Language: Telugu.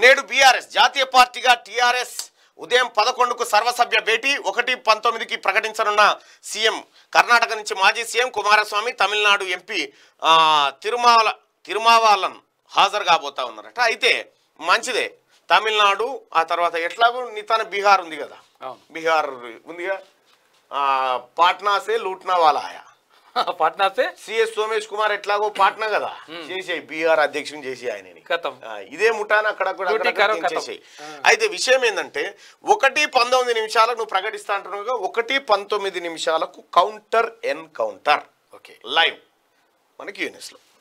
నేడు బీఆర్ఎస్ జాతీయ పార్టీగా టీఆర్ఎస్ ఉదయం పదకొండుకు సర్వసభ్య భేటీ ఒకటి పంతొమ్మిదికి ప్రకటించనున్న సీఎం కర్ణాటక నుంచి మాజీ సీఎం కుమారస్వామి తమిళనాడు ఎంపీ తిరుమాల తిరుమావాలన్ హాజరు కాబోతా ఉన్నారట అయితే మంచిదే తమిళనాడు ఆ తర్వాత ఎట్లాగూ నితాన బీహార్ ఉంది కదా బీహార్ ఉందిగా పాట్నాసే లూట్నా వాళ్ళ ఆయా పాట్నాసే సిఎస్ సోమేష్ కుమార్ ఎట్లాగో పాట్నా కదా చేసే బీఆర్ అధ్యక్షుని చేసి ఆయన ఇదే ముఠాన్ అక్కడ చేసాయి అయితే విషయం ఏంటంటే ఒకటి పంతొమ్మిది నిమిషాలకు నువ్వు ప్రకటిస్తా అంటున్నావు ఒకటి పంతొమ్మిది నిమిషాలకు counter and counter okay live మనకి యూనిస్ లో